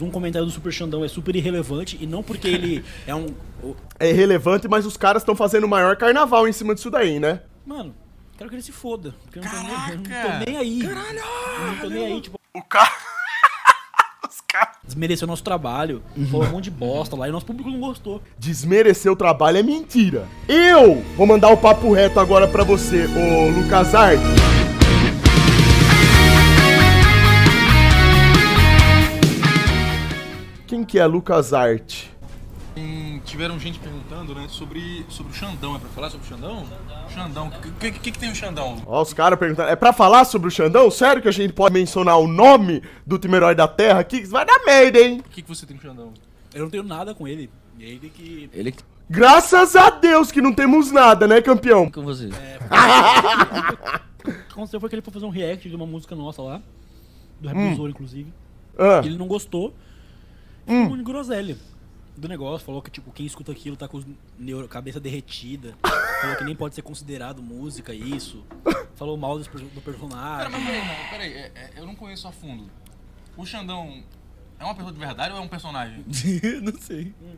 Um comentário do Super Xandão é super irrelevante e não porque ele é um. É irrelevante, mas os caras estão fazendo o maior carnaval em cima disso daí, né? Mano, quero que ele se foda. Porque eu não, tô nem, eu não tô nem aí. Caralho! Eu não tô nem aí, tipo. O cara. os caras. Desmereceu nosso trabalho, uhum. falou um monte de bosta lá e nosso público não gostou. Desmereceu o trabalho é mentira. Eu vou mandar o papo reto agora para você, ô Lucas Arte. que é Lucas LucasArts? Hum, tiveram gente perguntando, né, sobre, sobre o Xandão. É pra falar sobre o Xandão? Xandão. O que, que, que tem o Xandão? Ó, os caras perguntaram. É pra falar sobre o Xandão? Sério que a gente pode mencionar o nome do time herói da Terra aqui? Vai dar merda, hein? O que, que você tem com o Xandão? Eu não tenho nada com ele. Ele que... Ele que... Graças a Deus que não temos nada, né, campeão? Com você. É, porque... o que aconteceu foi que ele foi fazer um react de uma música nossa lá. Do Rap hum. Zoro, inclusive. Ah. Ele não gostou hum. um groselha do negócio. Falou que, tipo, quem escuta aquilo tá com neuro, cabeça derretida. falou que nem pode ser considerado música isso. Falou mal do, do personagem. Cara, mas peraí, peraí. É, é, eu não conheço a fundo. O Xandão é uma pessoa de verdade ou é um personagem? não sei. Hum.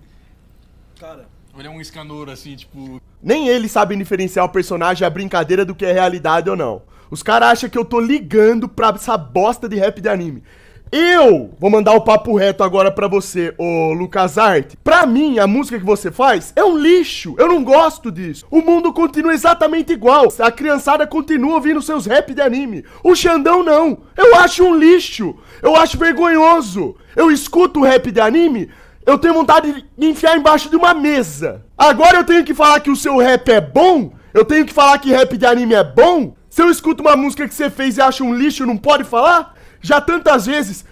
Cara... Ele é um escanor, assim, tipo... Nem ele sabe diferenciar o personagem, a brincadeira, do que é realidade ou não. Os caras acham que eu tô ligando pra essa bosta de rap de anime. Eu vou mandar o papo reto agora para você, ô Lucas Arte. Pra mim, a música que você faz é um lixo. Eu não gosto disso. O mundo continua exatamente igual. A criançada continua ouvindo seus rap de anime. O Xandão não. Eu acho um lixo. Eu acho vergonhoso. Eu escuto rap de anime, eu tenho vontade de enfiar embaixo de uma mesa. Agora eu tenho que falar que o seu rap é bom? Eu tenho que falar que rap de anime é bom? Se eu escuto uma música que você fez e acho um lixo, não pode falar? Já tantas vezes,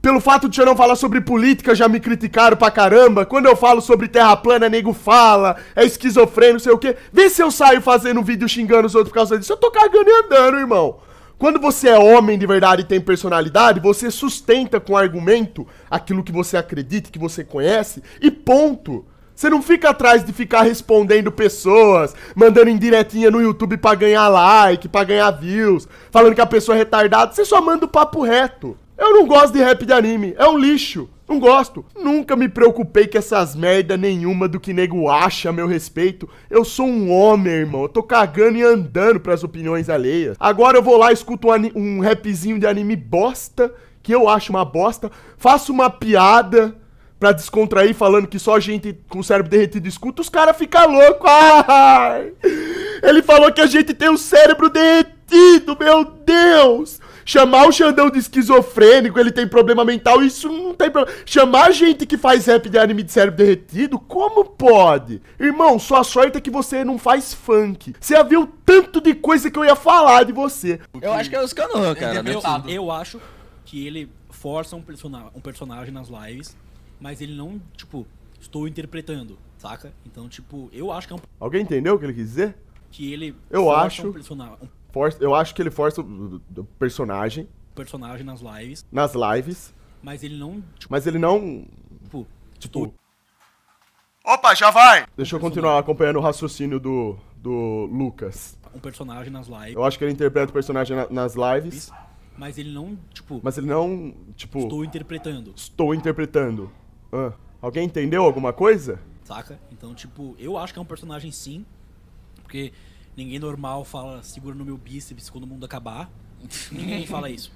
pelo fato de eu não falar sobre política, já me criticaram pra caramba. Quando eu falo sobre terra plana, nego fala, é esquizofrênico, sei o quê. Vê se eu saio fazendo vídeo xingando os outros por causa disso. Eu tô cagando e andando, irmão. Quando você é homem de verdade e tem personalidade, você sustenta com argumento aquilo que você acredita, que você conhece, e ponto. Você não fica atrás de ficar respondendo pessoas, mandando indiretinha no YouTube para ganhar like, para ganhar views, falando que a pessoa é retardada. Você só manda o papo reto. Eu não gosto de rap de anime, é um lixo. Não gosto. Nunca me preocupei com essas merda nenhuma do que nego acha a meu respeito. Eu sou um homem, irmão. Eu tô cagando e andando pras opiniões alheias. Agora eu vou lá, escuto um, um rapzinho de anime bosta, que eu acho uma bosta, faço uma piada pra descontrair falando que só gente com o cérebro derretido escuta, os caras ficam loucos. Ai! Ele falou que a gente tem o cérebro derretido, meu Deus! Chamar o Xandão de esquizofrênico, ele tem problema mental, isso não tem problema. Chamar gente que faz rap de anime de cérebro derretido, como pode? Irmão, sua sorte é que você não faz funk. Você já viu tanto de coisa que eu ia falar de você. Eu acho que é os canos, cara. Né? Eu, eu, assim. acho que ele força um, persona um personagem nas lives mas ele não, tipo, estou interpretando, saca? Então, tipo, eu acho que é um. Alguém entendeu o que ele quis dizer? Que ele. Eu acho. Um personagem. Força, eu acho que ele força o personagem. Personagem nas lives. Nas lives. Mas ele não. Tipo, mas ele não. Tipo. tipo Opa, já vai! Deixa um eu continuar acompanhando o raciocínio do, do Lucas. Um personagem nas lives. Eu acho que ele interpreta o personagem na, nas lives. Mas ele não, tipo. Mas ele não, tipo. Estou interpretando. Estou interpretando. Ah, alguém entendeu alguma coisa? Saca? Então, tipo, eu acho que é um personagem sim. Porque ninguém normal fala segura no meu bíceps quando o mundo acabar. ninguém fala isso.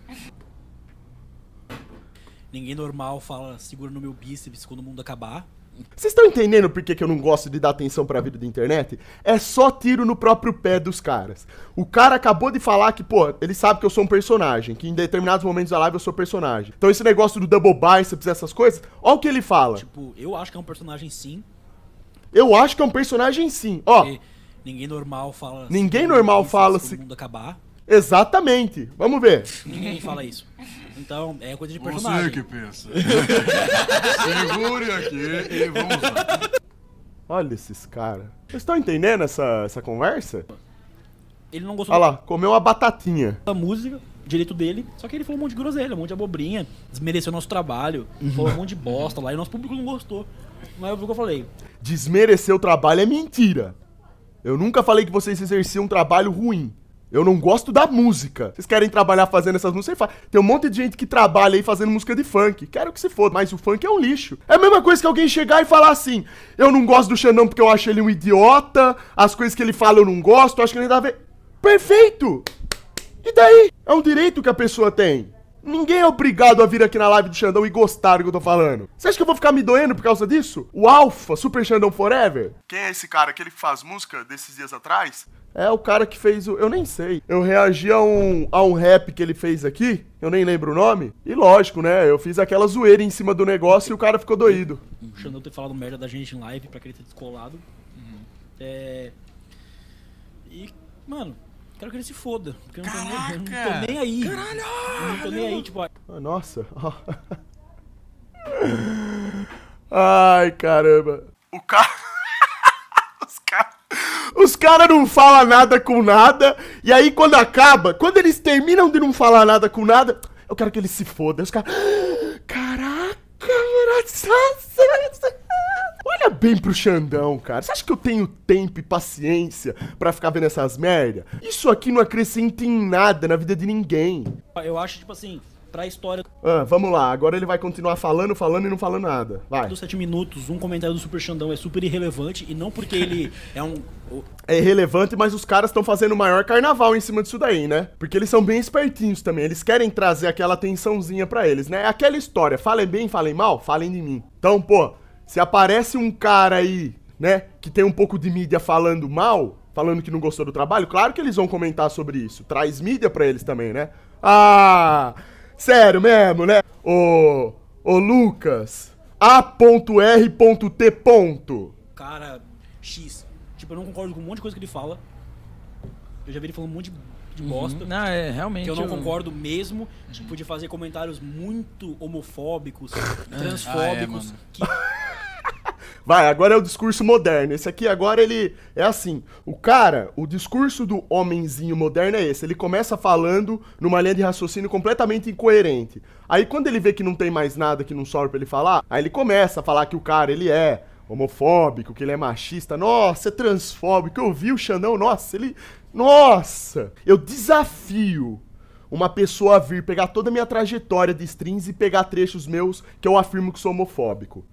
Ninguém normal fala segura no meu bíceps quando o mundo acabar. Vocês estão entendendo por que, que eu não gosto de dar atenção pra vida da internet? É só tiro no próprio pé dos caras. O cara acabou de falar que, pô, ele sabe que eu sou um personagem, que em determinados momentos da live eu sou personagem. Então esse negócio do double biceps, essas coisas, olha o que ele fala. Tipo, eu acho que é um personagem sim. Eu acho que é um personagem sim, ó. Porque ninguém normal fala. Ninguém normal fala se. mundo acabar. Exatamente. Vamos ver. Ninguém fala isso. Então, é coisa de personagem. Você que pensa. Segure aqui e vamos lá. Olha esses caras. Vocês estão entendendo essa, essa conversa? Ele não gostou. Olha lá, comeu uma batatinha. A música, direito dele, só que ele falou um monte de groselha, um monte de abobrinha, desmereceu nosso trabalho, uhum. falou um monte de bosta lá e o nosso público não gostou. Mas vi é o que eu falei. Desmerecer o trabalho é mentira. Eu nunca falei que vocês exerciam um trabalho ruim. Eu não gosto da música. Vocês querem trabalhar fazendo essas músicas? Tem um monte de gente que trabalha aí fazendo música de funk. Quero que se foda, mas o funk é um lixo. É a mesma coisa que alguém chegar e falar assim: eu não gosto do Xandão porque eu acho ele um idiota, as coisas que ele fala eu não gosto, eu acho que ele dá a ver. Perfeito! E daí? É um direito que a pessoa tem. Ninguém é obrigado a vir aqui na live do Xandão e gostar do que eu tô falando. Você acha que eu vou ficar me doendo por causa disso? O Alpha, Super Xandão Forever? Quem é esse cara? Aquele que faz música desses dias atrás? É o cara que fez o. Eu nem sei. Eu reagi a um, a um rap que ele fez aqui, eu nem lembro o nome. E lógico, né? Eu fiz aquela zoeira em cima do negócio e o cara ficou doído. O Xandão ter falado merda da gente em live pra que ele ter descolado. Uhum. É. E, mano, Quero que ele se foda. Porque eu não, tô nem, eu não tô nem aí. Caralho! Eu não tô nem aí, tipo. Ah, nossa. Ai, caramba. O cara. Os caras. Os não falam nada com nada. E aí, quando acaba, quando eles terminam de não falar nada com nada, eu quero que eles se foda Os caras. Caraca, mano, bem pro Xandão, cara. Você acha que eu tenho tempo e paciência para ficar vendo essas merda? Isso aqui não acrescenta em nada na vida de ninguém. Eu acho, tipo assim, pra história. Ah, vamos lá, agora ele vai continuar falando, falando e não falando nada. Vai. Dos sete minutos, um comentário do Super Xandão é super irrelevante e não porque ele é um. É irrelevante, mas os caras estão fazendo o maior carnaval em cima disso daí, né? Porque eles são bem espertinhos também. Eles querem trazer aquela atençãozinha para eles, né? É aquela história. Falem bem, falem mal, falem de mim. Então, pô, se aparece um cara aí, né, que tem um pouco de mídia falando mal, falando que não gostou do trabalho, claro que eles vão comentar sobre isso. Traz mídia para eles também, né? Ah, sério mesmo, né? Ô, ô Lucas, A.R.T. Cara, X. Tipo, eu não concordo com um monte de coisa que ele fala. Eu já vi ele falando um monte de de uhum. bosta. Não, é, realmente. Que eu não eu... concordo mesmo. Uhum. Tipo, de fazer comentários muito homofóbicos, transfóbicos. Ah, é, que Vai, agora é o discurso moderno. Esse aqui agora ele é assim. O cara, o discurso do homenzinho moderno é esse. Ele começa falando numa linha de raciocínio completamente incoerente. Aí quando ele vê que não tem mais nada que não sobra pra ele falar, aí ele começa a falar que o cara ele é homofóbico, que ele é machista. Nossa, é transfóbico. Eu vi o Xandão, nossa, ele Nossa! Eu desafio uma pessoa a vir pegar toda a minha trajetória de strings e pegar trechos meus que eu afirmo que sou homofóbico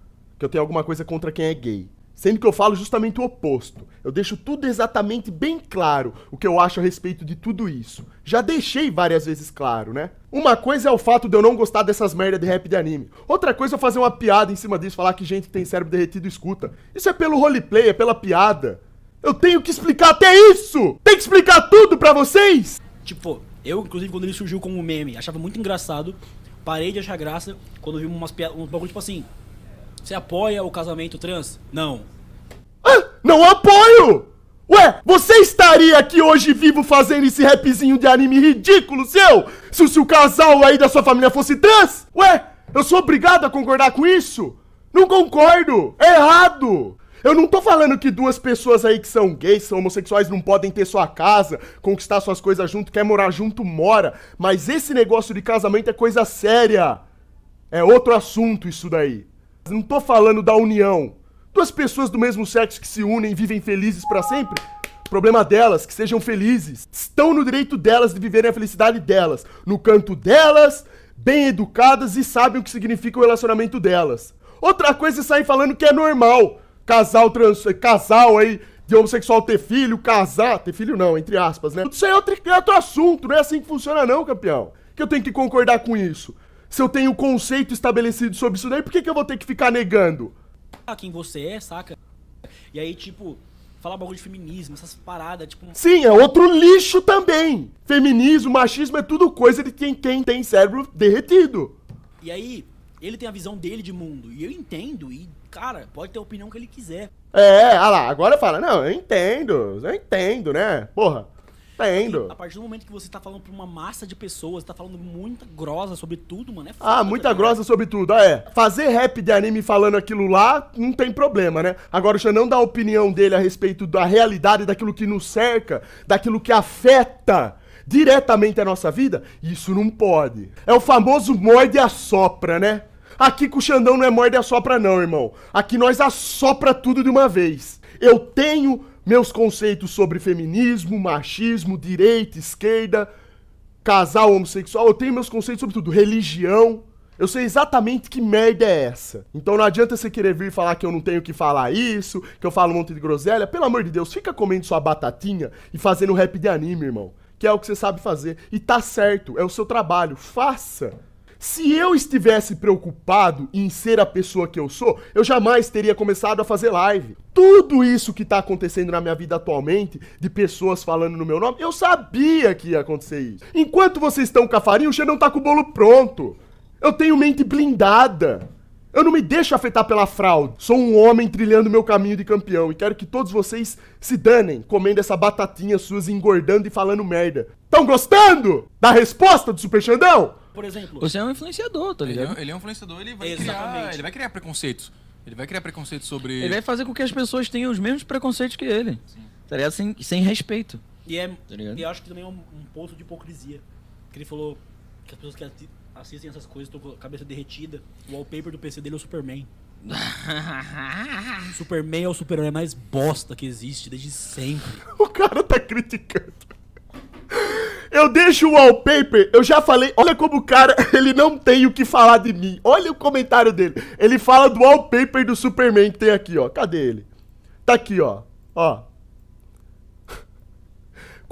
que eu tenho alguma coisa contra quem é gay. Sendo que eu falo justamente o oposto. Eu deixo tudo exatamente bem claro o que eu acho a respeito de tudo isso. Já deixei várias vezes claro, né? Uma coisa é o fato de eu não gostar dessas merda de rap de anime. Outra coisa é eu fazer uma piada em cima disso, falar que gente que tem cérebro derretido escuta. Isso é pelo roleplay, é pela piada. Eu tenho que explicar até isso! Tem que explicar tudo pra vocês! Tipo, eu, inclusive, quando ele surgiu como meme, achava muito engraçado. Parei de achar graça quando vi umas piadas, um bagulho tipo assim. Você apoia o casamento trans? Não. Ah, não apoio! Ué, você estaria aqui hoje vivo fazendo esse rapzinho de anime ridículo seu? Se, se o casal aí da sua família fosse trans? Ué, eu sou obrigado a concordar com isso? Não concordo! É errado! Eu não tô falando que duas pessoas aí que são gays, são homossexuais, não podem ter sua casa, conquistar suas coisas junto, quer morar junto, mora. Mas esse negócio de casamento é coisa séria. É outro assunto isso daí. Não tô falando da união. Duas pessoas do mesmo sexo que se unem e vivem felizes para sempre? Problema delas, que sejam felizes. Estão no direito delas de viverem a felicidade delas, no canto delas, bem educadas e sabem o que significa o relacionamento delas. Outra coisa é sair falando que é normal. Casal trans, casal aí de homossexual ter filho, casar, ter filho não, entre aspas, né? Isso aí é outro, é outro assunto, não é assim que funciona não, campeão. Que eu tenho que concordar com isso. Se eu tenho conceito estabelecido sobre isso daí, por que, que eu vou ter que ficar negando? Ah, quem você é, saca? E aí, tipo, falar bagulho de feminismo, essas paradas, tipo. Sim, é outro lixo também. Feminismo, machismo é tudo coisa de quem, quem tem cérebro derretido. E aí, ele tem a visão dele de mundo. E eu entendo, e, cara, pode ter a opinião que ele quiser. É, ah lá, agora fala, não, eu entendo, eu entendo, né? Porra. Tendo. Tá a partir do momento que você tá falando pra uma massa de pessoas, tá falando muita grossa sobre tudo, mano, é ah, foda, Ah, muita tá grossa sobre tudo, ah, é. Fazer rap de anime falando aquilo lá, não tem problema, né? Agora, o Xanão dá a opinião dele a respeito da realidade, daquilo que nos cerca, daquilo que afeta diretamente a nossa vida, isso não pode. É o famoso morde e assopra, né? Aqui com o Xandão não é morde e assopra não, irmão. Aqui nós assopra tudo de uma vez. Eu tenho meus conceitos sobre feminismo, machismo, direita, esquerda, casal homossexual, eu tenho meus conceitos sobre tudo, religião. Eu sei exatamente que merda é essa. Então não adianta você querer vir falar que eu não tenho que falar isso, que eu falo um monte de groselha. Pelo amor de Deus, fica comendo sua batatinha e fazendo rap de anime, irmão. Que é o que você sabe fazer. E tá certo, é o seu trabalho. Faça! Se eu estivesse preocupado em ser a pessoa que eu sou, eu jamais teria começado a fazer live. Tudo isso que tá acontecendo na minha vida atualmente, de pessoas falando no meu nome, eu sabia que ia acontecer isso. Enquanto vocês estão com a farinha, o Xandão tá com o bolo pronto. Eu tenho mente blindada. Eu não me deixo afetar pela fraude. Sou um homem trilhando meu caminho de campeão e quero que todos vocês se danem comendo essa batatinha suas, engordando e falando merda. Tão gostando da resposta do Super Xandão? por exemplo. Você é um influenciador, tá é ligado? Ele, ele é um influenciador, ele vai, Exatamente. criar, ele vai criar preconceitos. Ele vai criar preconceitos sobre. Ele vai fazer com que as pessoas tenham os mesmos preconceitos que ele. Sim. Tá ligado? Sem, sem respeito. E é. Tá e acho que também é um, um, ponto de hipocrisia. Que ele falou que as pessoas que assistem essas coisas estão com a cabeça derretida. O wallpaper do PC dele é o Superman. Superman é o super-herói mais bosta que existe desde sempre. O cara tá criticando eu deixo o wallpaper, eu já falei, olha como o cara, ele não tem o que falar de mim. Olha o comentário dele. Ele fala do wallpaper do Superman que tem aqui, ó. Cadê ele? Tá aqui, ó. Ó.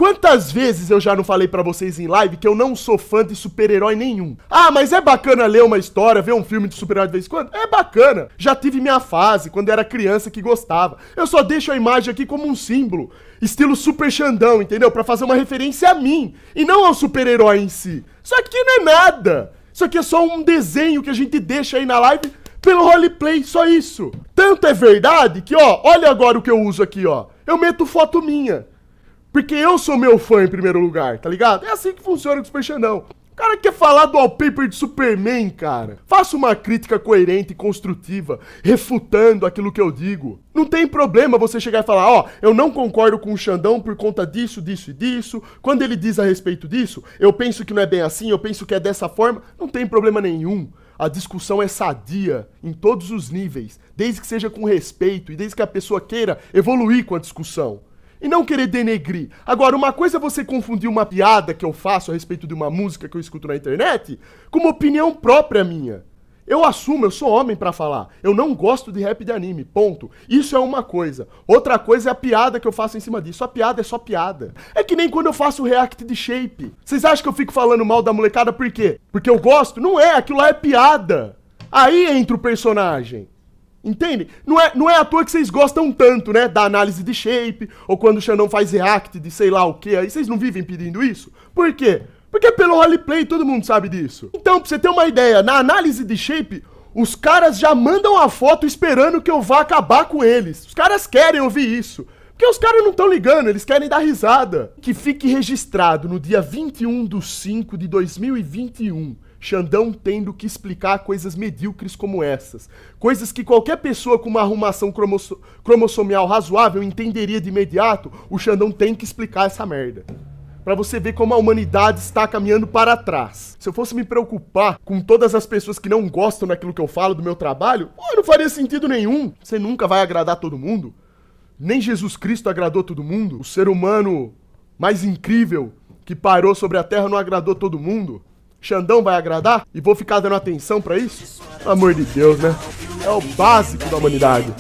Quantas vezes eu já não falei para vocês em live que eu não sou fã de super-herói nenhum? Ah, mas é bacana ler uma história, ver um filme de super-herói de vez em quando? É bacana. Já tive minha fase, quando era criança que gostava. Eu só deixo a imagem aqui como um símbolo, estilo super Xandão, entendeu? Para fazer uma referência a mim e não ao super-herói em si. Isso aqui não é nada. Isso aqui é só um desenho que a gente deixa aí na live pelo roleplay, só isso. Tanto é verdade que, ó, olha agora o que eu uso aqui, ó. Eu meto foto minha. Porque eu sou meu fã em primeiro lugar, tá ligado? É assim que funciona o Super Xandão. O cara quer falar do wallpaper de Superman, cara. Faça uma crítica coerente e construtiva, refutando aquilo que eu digo. Não tem problema você chegar e falar, ó, oh, eu não concordo com o Xandão por conta disso, disso e disso. Quando ele diz a respeito disso, eu penso que não é bem assim, eu penso que é dessa forma. Não tem problema nenhum. A discussão é sadia em todos os níveis, desde que seja com respeito e desde que a pessoa queira evoluir com a discussão e não querer denegrir. Agora, uma coisa é você confundir uma piada que eu faço a respeito de uma música que eu escuto na internet com uma opinião própria minha. Eu assumo, eu sou homem para falar. Eu não gosto de rap de anime, ponto. Isso é uma coisa. Outra coisa é a piada que eu faço em cima disso. A piada é só piada. É que nem quando eu faço react de shape. Vocês acham que eu fico falando mal da molecada por quê? Porque eu gosto? Não é, aquilo lá é piada. Aí entra o personagem. Entende? Não é, não é à toa que vocês gostam tanto, né? Da análise de shape, ou quando o Xandão faz react de sei lá o que, aí vocês não vivem pedindo isso? Por quê? Porque é pelo roleplay todo mundo sabe disso. Então, pra você ter uma ideia, na análise de shape, os caras já mandam a foto esperando que eu vá acabar com eles. Os caras querem ouvir isso. Porque os caras não estão ligando, eles querem dar risada. Que fique registrado no dia 21 de 5 de 2021 Xandão tendo que explicar coisas medíocres como essas. Coisas que qualquer pessoa com uma arrumação cromosso cromossomial razoável entenderia de imediato, o Xandão tem que explicar essa merda para você ver como a humanidade está caminhando para trás. Se eu fosse me preocupar com todas as pessoas que não gostam daquilo que eu falo, do meu trabalho, pô, não faria sentido nenhum. Você nunca vai agradar todo mundo. Nem Jesus Cristo agradou todo mundo. O ser humano mais incrível que parou sobre a Terra não agradou todo mundo. Xandão vai agradar? E vou ficar dando atenção para isso? Pelo amor de Deus, né? É o básico da humanidade.